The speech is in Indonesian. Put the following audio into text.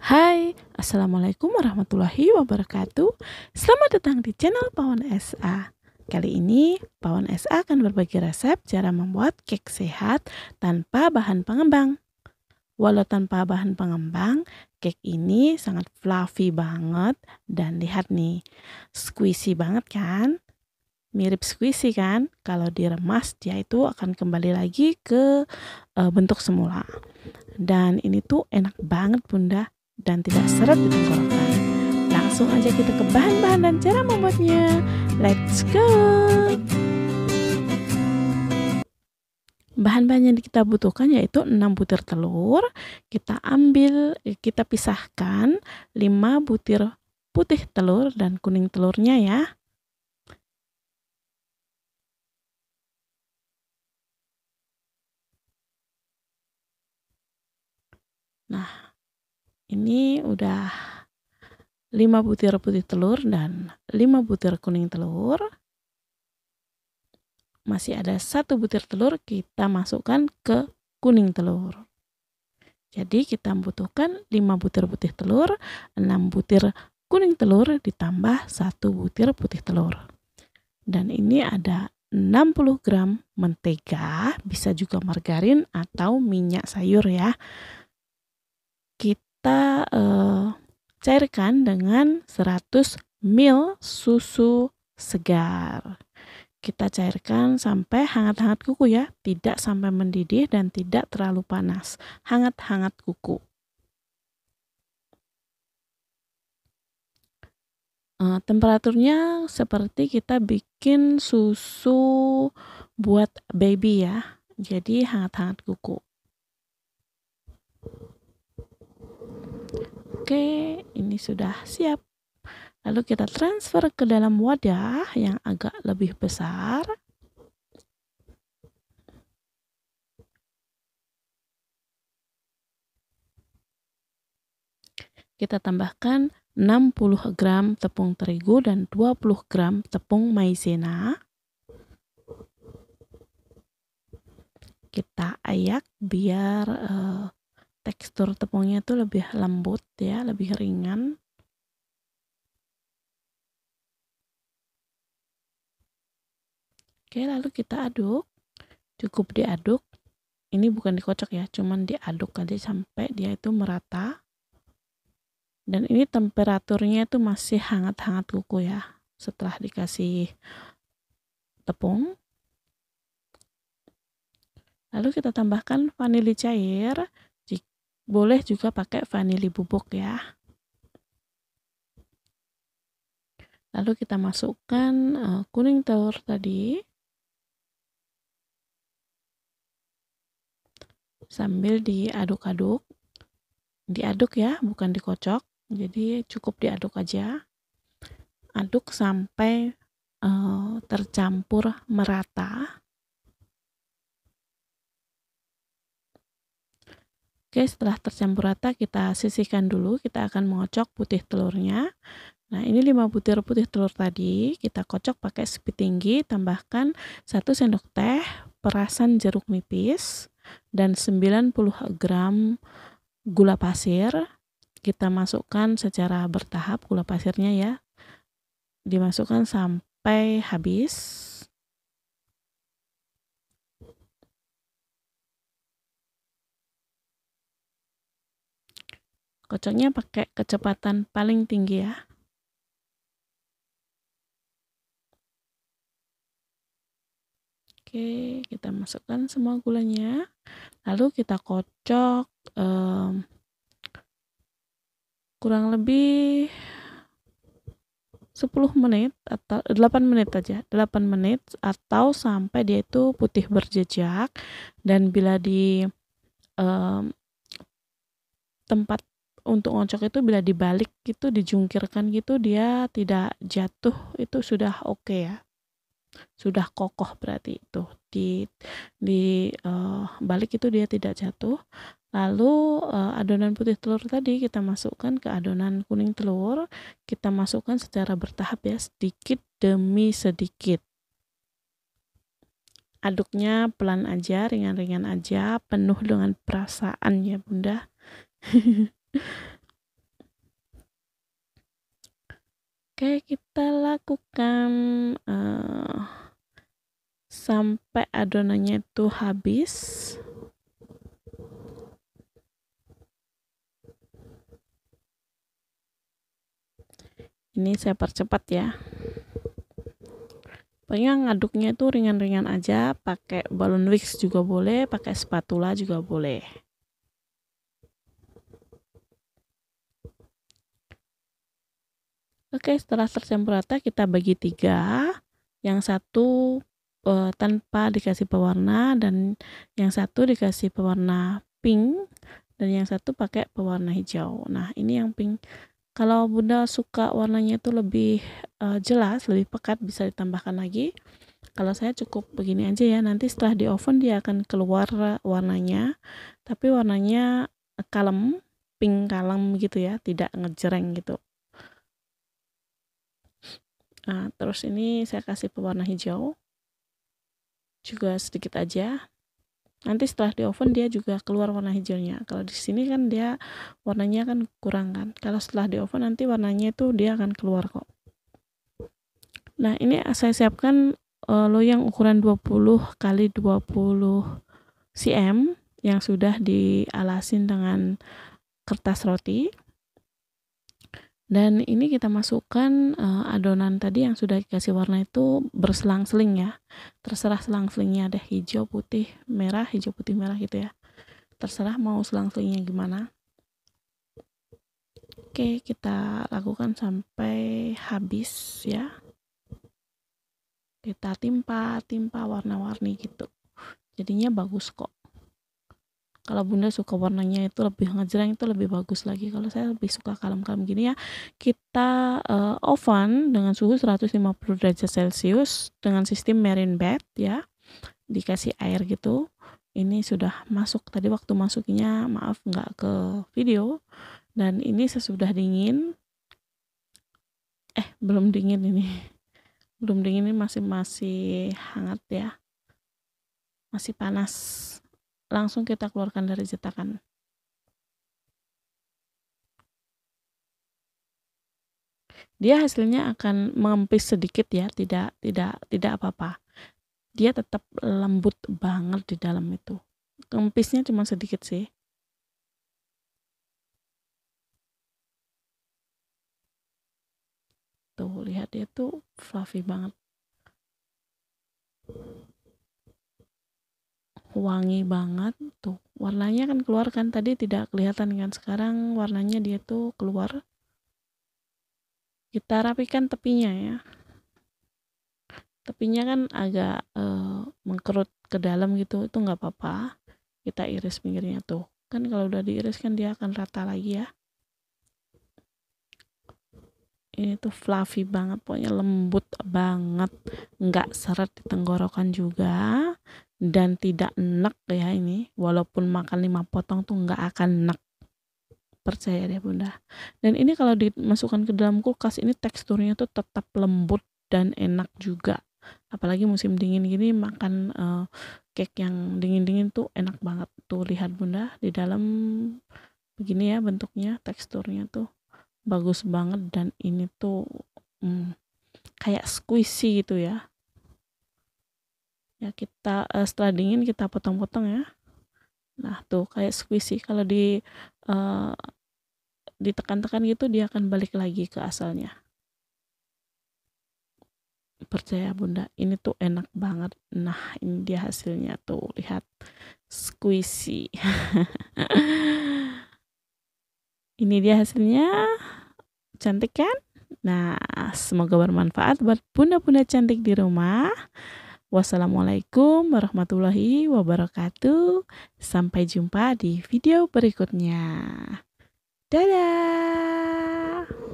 Hai, Assalamualaikum warahmatullahi wabarakatuh Selamat datang di channel Pawon SA Kali ini, Pawon SA akan berbagi resep cara membuat cake sehat tanpa bahan pengembang Walau tanpa bahan pengembang, cake ini sangat fluffy banget Dan lihat nih, squishy banget kan? mirip squishy kan kalau diremas dia itu akan kembali lagi ke e, bentuk semula dan ini tuh enak banget bunda dan tidak seret di tenggorokan. Langsung aja kita ke bahan-bahan dan cara membuatnya. Let's go! Bahan-bahan yang kita butuhkan yaitu 6 butir telur, kita ambil, kita pisahkan 5 butir putih telur dan kuning telurnya ya. Nah, ini udah 5 butir putih telur dan 5 butir kuning telur masih ada satu butir telur kita masukkan ke kuning telur jadi kita membutuhkan 5 butir putih telur 6 butir kuning telur ditambah satu butir putih telur dan ini ada 60 gram mentega, bisa juga margarin atau minyak sayur ya uh, cairkan dengan 100 ml susu segar. Kita cairkan sampai hangat-hangat kuku ya, tidak sampai mendidih dan tidak terlalu panas. Hangat-hangat kuku. Eh, temperaturnya seperti kita bikin susu buat baby ya. Jadi hangat-hangat kuku. Oke, ini sudah siap. Lalu kita transfer ke dalam wadah yang agak lebih besar. Kita tambahkan 60 gram tepung terigu dan 20 gram tepung maizena. Kita ayak biar uh, tekstur tepungnya itu lebih lembut ya, lebih ringan. Oke, lalu kita aduk. Cukup diaduk. Ini bukan dikocok ya, cuman diaduk aja sampai dia itu merata. Dan ini temperaturnya itu masih hangat-hangat kuku ya. Setelah dikasih tepung. Lalu kita tambahkan vanili cair. Boleh juga pakai vanili bubuk ya. Lalu kita masukkan eh, kuning telur tadi. Sambil diaduk-aduk. Diaduk ya, bukan dikocok. Jadi cukup diaduk aja. Aduk sampai uh, tercampur merata. Oke, setelah tercampur rata kita sisihkan dulu. Kita akan mengocok putih telurnya. Nah, ini 5 butir putih telur tadi kita kocok pakai sepi tinggi, tambahkan 1 sendok teh perasan jeruk nipis dan 90 gram gula pasir. Kita masukkan secara bertahap gula pasirnya ya. Dimasukkan sampai habis. Kocoknya pakai kecepatan paling tinggi ya. Oke, kita masukkan semua gulanya. Lalu kita kocok um, kurang lebih 10 menit atau 8 menit aja. 8 menit atau sampai dia itu putih berjejak dan bila di um, tempat untuk oncok itu bila dibalik gitu dijungkirkan gitu dia tidak jatuh itu sudah oke okay ya sudah kokoh berarti itu di di uh, balik itu dia tidak jatuh lalu uh, adonan putih telur tadi kita masukkan ke adonan kuning telur kita masukkan secara bertahap ya sedikit demi sedikit aduknya pelan aja ringan-ringan aja penuh dengan perasaan ya bunda Oke, kita lakukan uh, sampai adonannya itu habis. Ini saya percepat ya. Pokoknya ngaduknya itu ringan-ringan aja, pakai balon wix juga boleh, pakai spatula juga boleh. Oke, setelah tercampur rata kita bagi tiga. Yang satu uh, tanpa dikasih pewarna dan yang satu dikasih pewarna pink dan yang satu pakai pewarna hijau. Nah, ini yang pink. Kalau Bunda suka warnanya itu lebih uh, jelas, lebih pekat bisa ditambahkan lagi. Kalau saya cukup begini aja ya. Nanti setelah di oven dia akan keluar warnanya. Tapi warnanya kalem, pink kalem gitu ya, tidak ngejereng gitu. Nah, terus ini saya kasih pewarna hijau. Juga sedikit aja. Nanti setelah di oven dia juga keluar warna hijaunya. Kalau di sini kan dia warnanya kan kurang kan. Kalau setelah di oven nanti warnanya itu dia akan keluar kok. Nah, ini saya siapkan uh, eh, loyang ukuran 20 kali 20 cm yang sudah dialasin dengan kertas roti. Dan ini kita masukkan uh, adonan tadi yang sudah dikasih warna itu berselang-seling ya. Terserah selang-selingnya ada hijau, putih, merah, hijau, putih, merah gitu ya. Terserah mau selang-selingnya gimana. Oke, kita lakukan sampai habis ya. Kita timpa, timpa warna-warni gitu. Jadinya bagus kok kalau bunda suka warnanya itu lebih ngejreng itu lebih bagus lagi kalau saya lebih suka kalem-kalem gini ya kita uh, oven dengan suhu 150 derajat celcius dengan sistem marine bed ya dikasih air gitu ini sudah masuk tadi waktu masuknya maaf nggak ke video dan ini sesudah dingin eh belum dingin ini belum dingin ini masih masih hangat ya masih panas langsung kita keluarkan dari cetakan. Dia hasilnya akan mengempis sedikit ya, tidak tidak tidak apa-apa. Dia tetap lembut banget di dalam itu. Kempisnya cuma sedikit sih. Tuh, lihat dia tuh fluffy banget. wangi banget tuh warnanya kan keluar kan tadi tidak kelihatan kan sekarang warnanya dia tuh keluar kita rapikan tepinya ya tepinya kan agak e, mengkerut ke dalam gitu itu nggak apa-apa kita iris pinggirnya tuh kan kalau udah diiris kan dia akan rata lagi ya ini tuh fluffy banget pokoknya lembut banget nggak seret di tenggorokan juga dan tidak enak ya ini walaupun makan lima potong tuh nggak akan enak percaya deh bunda dan ini kalau dimasukkan ke dalam kulkas ini teksturnya tuh tetap lembut dan enak juga apalagi musim dingin gini makan uh, cake yang dingin-dingin tuh enak banget tuh lihat bunda di dalam begini ya bentuknya teksturnya tuh bagus banget dan ini tuh hmm, kayak squishy gitu ya ya kita uh, setelah dingin kita potong-potong ya nah tuh kayak squishy kalau di uh, ditekan-tekan gitu dia akan balik lagi ke asalnya percaya bunda ini tuh enak banget nah ini dia hasilnya tuh lihat squishy ini dia hasilnya cantik kan nah semoga bermanfaat buat bunda-bunda cantik di rumah Wassalamualaikum warahmatullahi wabarakatuh. Sampai jumpa di video berikutnya. Dadah.